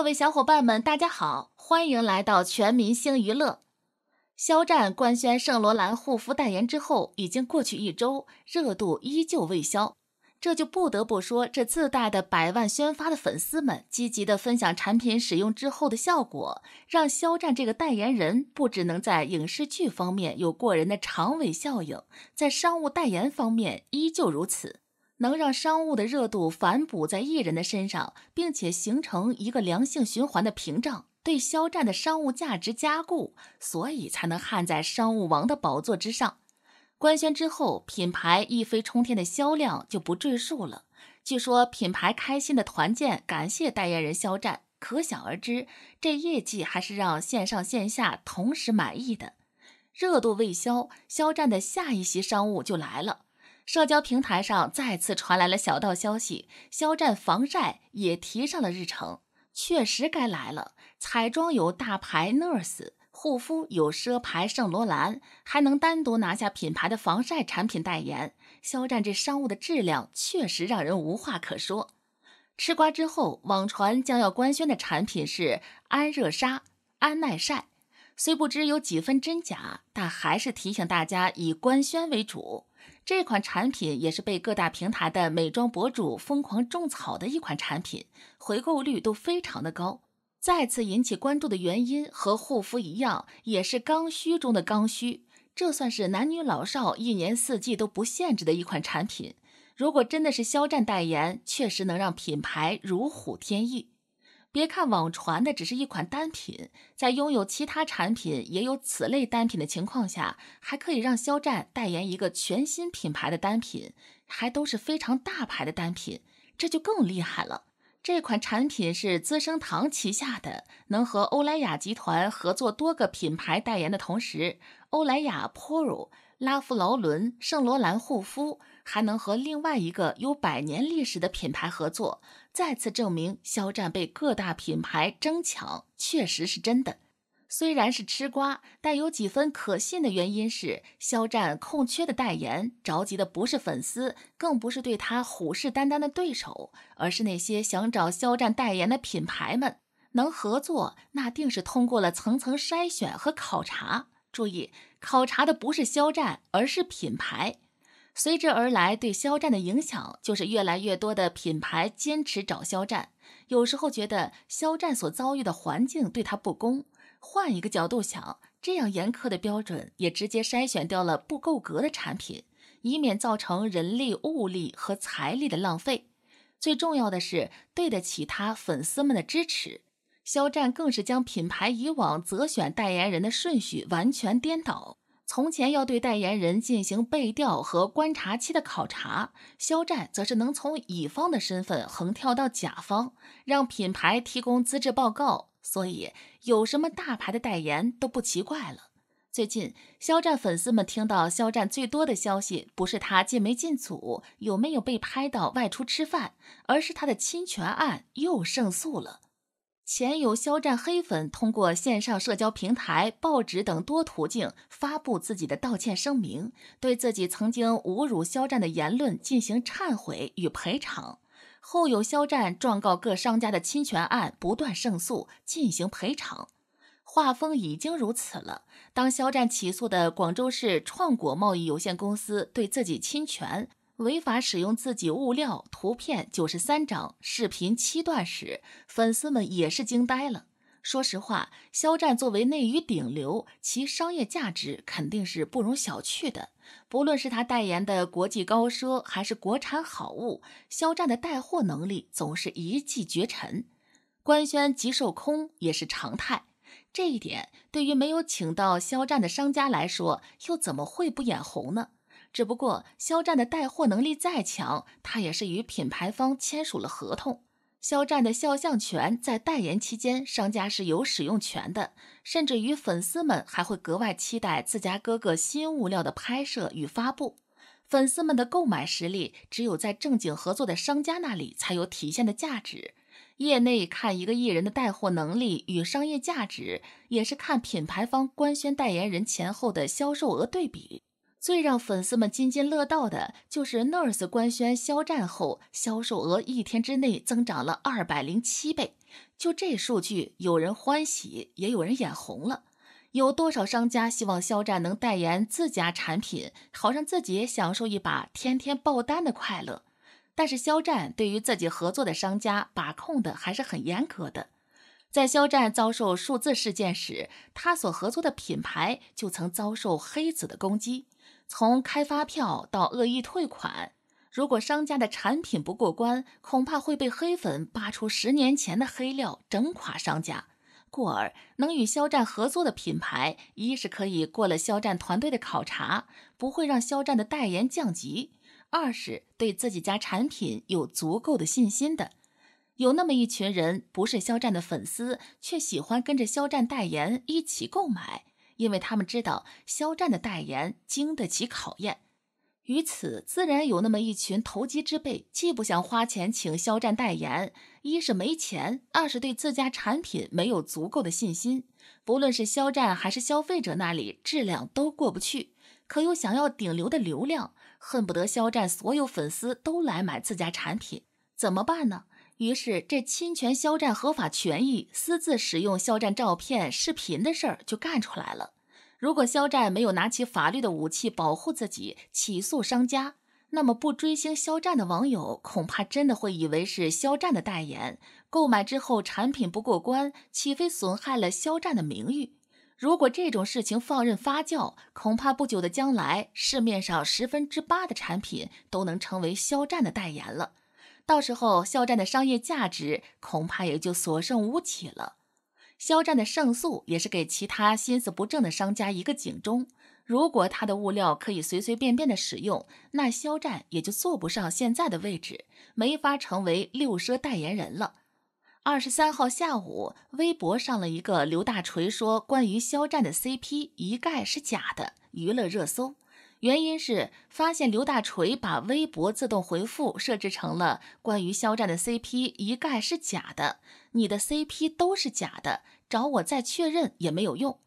各位小伙伴们，大家好，欢迎来到全民星娱乐。肖战官宣圣罗兰护肤代言之后，已经过去一周，热度依旧未消。这就不得不说，这自带的百万宣发的粉丝们积极的分享产品使用之后的效果，让肖战这个代言人不只能在影视剧方面有过人的长尾效应，在商务代言方面依旧如此。能让商务的热度反哺在艺人的身上，并且形成一个良性循环的屏障，对肖战的商务价值加固，所以才能焊在商务王的宝座之上。官宣之后，品牌一飞冲天的销量就不赘述了。据说品牌开心的团建，感谢代言人肖战，可想而知，这业绩还是让线上线下同时满意的。热度未消，肖战的下一席商务就来了。社交平台上再次传来了小道消息，肖战防晒也提上了日程。确实该来了，彩妆有大牌 n u r s e 护肤有奢牌圣罗兰，还能单独拿下品牌的防晒产品代言，肖战这商务的质量确实让人无话可说。吃瓜之后，网传将要官宣的产品是安热沙安耐晒，虽不知有几分真假，但还是提醒大家以官宣为主。这款产品也是被各大平台的美妆博主疯狂种草的一款产品，回购率都非常的高。再次引起关注的原因和护肤一样，也是刚需中的刚需。这算是男女老少一年四季都不限制的一款产品。如果真的是肖战代言，确实能让品牌如虎添翼。别看网传的只是一款单品，在拥有其他产品也有此类单品的情况下，还可以让肖战代言一个全新品牌的单品，还都是非常大牌的单品，这就更厉害了。这款产品是资生堂旗下的，能和欧莱雅集团合作多个品牌代言的同时，欧莱雅 Pro。拉夫劳伦、圣罗兰护肤还能和另外一个有百年历史的品牌合作，再次证明肖战被各大品牌争抢确实是真的。虽然是吃瓜，但有几分可信的原因是：肖战空缺的代言，着急的不是粉丝，更不是对他虎视眈眈的对手，而是那些想找肖战代言的品牌们。能合作，那定是通过了层层筛选和考察。注意，考察的不是肖战，而是品牌。随之而来，对肖战的影响就是越来越多的品牌坚持找肖战。有时候觉得肖战所遭遇的环境对他不公，换一个角度想，这样严苛的标准也直接筛选掉了不够格的产品，以免造成人力、物力和财力的浪费。最重要的是，对得起他粉丝们的支持。肖战更是将品牌以往择选代言人的顺序完全颠倒。从前要对代言人进行背调和观察期的考察，肖战则是能从乙方的身份横跳到甲方，让品牌提供资质报告。所以有什么大牌的代言都不奇怪了。最近，肖战粉丝们听到肖战最多的消息，不是他进没进组、有没有被拍到外出吃饭，而是他的侵权案又胜诉了。前有肖战黑粉通过线上社交平台、报纸等多途径发布自己的道歉声明，对自己曾经侮辱肖战的言论进行忏悔与赔偿；后有肖战状告各商家的侵权案不断胜诉，进行赔偿。画风已经如此了，当肖战起诉的广州市创果贸易有限公司对自己侵权。违法使用自己物料图片九十三张，视频七段时，粉丝们也是惊呆了。说实话，肖战作为内娱顶流，其商业价值肯定是不容小觑的。不论是他代言的国际高奢，还是国产好物，肖战的带货能力总是一骑绝尘，官宣即售空也是常态。这一点对于没有请到肖战的商家来说，又怎么会不眼红呢？只不过，肖战的带货能力再强，他也是与品牌方签署了合同。肖战的肖像权在代言期间，商家是有使用权的，甚至于粉丝们还会格外期待自家哥哥新物料的拍摄与发布。粉丝们的购买实力，只有在正经合作的商家那里才有体现的价值。业内看一个艺人的带货能力与商业价值，也是看品牌方官宣代言人前后的销售额对比。最让粉丝们津津乐道的就是 NARS 官宣肖战后，销售额一天之内增长了二百零七倍。就这数据，有人欢喜，也有人眼红了。有多少商家希望肖战能代言自家产品，好让自己也享受一把天天爆单的快乐？但是肖战对于自己合作的商家把控的还是很严格的。在肖战遭受数字事件时，他所合作的品牌就曾遭受黑子的攻击。从开发票到恶意退款，如果商家的产品不过关，恐怕会被黑粉扒出十年前的黑料，整垮商家。故而，能与肖战合作的品牌，一是可以过了肖战团队的考察，不会让肖战的代言降级；二是对自己家产品有足够的信心的。有那么一群人，不是肖战的粉丝，却喜欢跟着肖战代言一起购买。因为他们知道肖战的代言经得起考验，于此自然有那么一群投机之辈，既不想花钱请肖战代言，一是没钱，二是对自家产品没有足够的信心。不论是肖战还是消费者那里，质量都过不去，可又想要顶流的流量，恨不得肖战所有粉丝都来买自家产品，怎么办呢？于是，这侵权肖战合法权益、私自使用肖战照片、视频的事儿就干出来了。如果肖战没有拿起法律的武器保护自己，起诉商家，那么不追星肖战的网友恐怕真的会以为是肖战的代言，购买之后产品不过关，岂非损害了肖战的名誉？如果这种事情放任发酵，恐怕不久的将来，市面上十分之八的产品都能成为肖战的代言了。到时候，肖战的商业价值恐怕也就所剩无几了。肖战的胜诉也是给其他心思不正的商家一个警钟。如果他的物料可以随随便便的使用，那肖战也就坐不上现在的位置，没法成为六奢代言人了。二十三号下午，微博上了一个刘大锤说关于肖战的 CP 一概是假的娱乐热搜。原因是发现刘大锤把微博自动回复设置成了关于肖战的 CP 一概是假的，你的 CP 都是假的，找我再确认也没有用。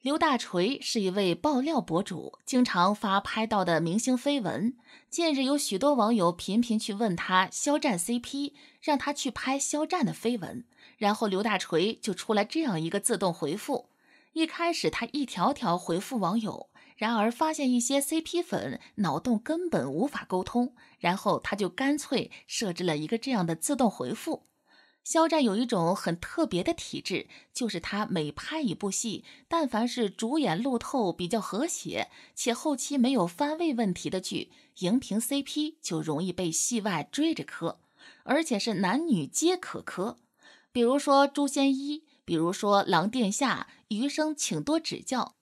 刘大锤是一位爆料博主，经常发拍到的明星绯闻。近日有许多网友频频去问他肖战 CP，让他去拍肖战的绯闻，然后刘大锤就出来这样一个自动回复。一开始他一条条回复网友。然而，发现一些 CP 粉脑洞根本无法沟通，然后他就干脆设置了一个这样的自动回复。肖战有一种很特别的体质，就是他每拍一部戏，但凡是主演路透比较和谐且后期没有番位问题的剧，荧屏 CP 就容易被戏外追着磕，而且是男女皆可磕。比如说《诛仙一》，比如说《狼殿下》，余生请多指教。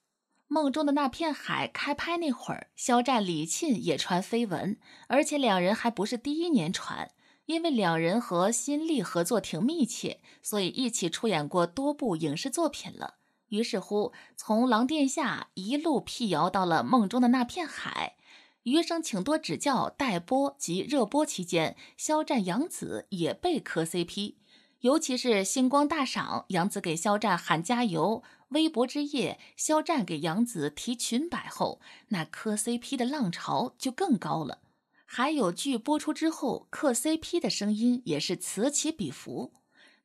梦中的那片海开拍那会儿，肖战、李沁也传绯闻，而且两人还不是第一年传，因为两人和新力合作挺密切，所以一起出演过多部影视作品了。于是乎，从《狼殿下》一路辟谣到了《梦中的那片海》，余生请多指教。待播及热播期间，肖战、杨紫也被磕 CP，尤其是星光大赏，杨紫给肖战喊加油。微博之夜，肖战给杨紫提裙摆后，那磕 CP 的浪潮就更高了。还有剧播出之后，磕 CP 的声音也是此起彼伏。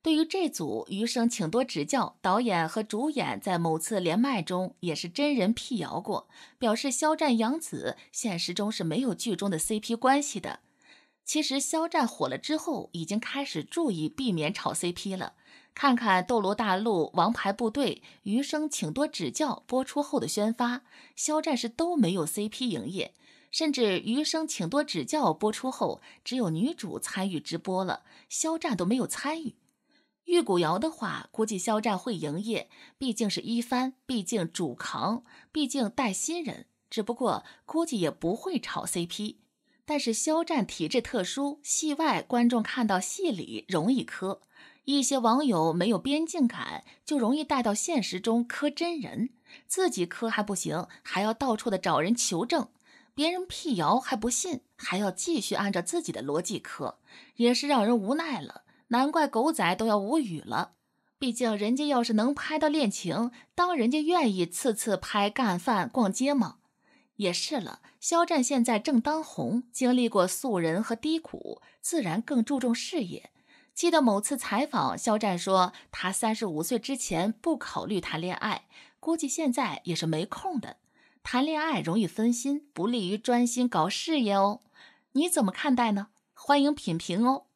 对于这组，余生请多指教。导演和主演在某次连麦中也是真人辟谣过，表示肖战杨紫现实中是没有剧中的 CP 关系的。其实肖战火了之后，已经开始注意避免炒 CP 了。看看《斗罗大陆》《王牌部队》《余生请多指教》播出后的宣发，肖战是都没有 CP 营业，甚至《余生请多指教》播出后，只有女主参与直播了，肖战都没有参与。玉骨遥的话，估计肖战会营业，毕竟是一番，毕竟主扛，毕竟带新人，只不过估计也不会炒 CP。但是肖战体质特殊，戏外观众看到戏里容易磕。一些网友没有边境感，就容易带到现实中磕真人，自己磕还不行，还要到处的找人求证，别人辟谣还不信，还要继续按照自己的逻辑磕，也是让人无奈了。难怪狗仔都要无语了，毕竟人家要是能拍到恋情，当人家愿意次次拍干饭逛街吗？也是了，肖战现在正当红，经历过素人和低谷，自然更注重事业。记得某次采访，肖战说他三十五岁之前不考虑谈恋爱，估计现在也是没空的。谈恋爱容易分心，不利于专心搞事业哦。你怎么看待呢？欢迎品评哦。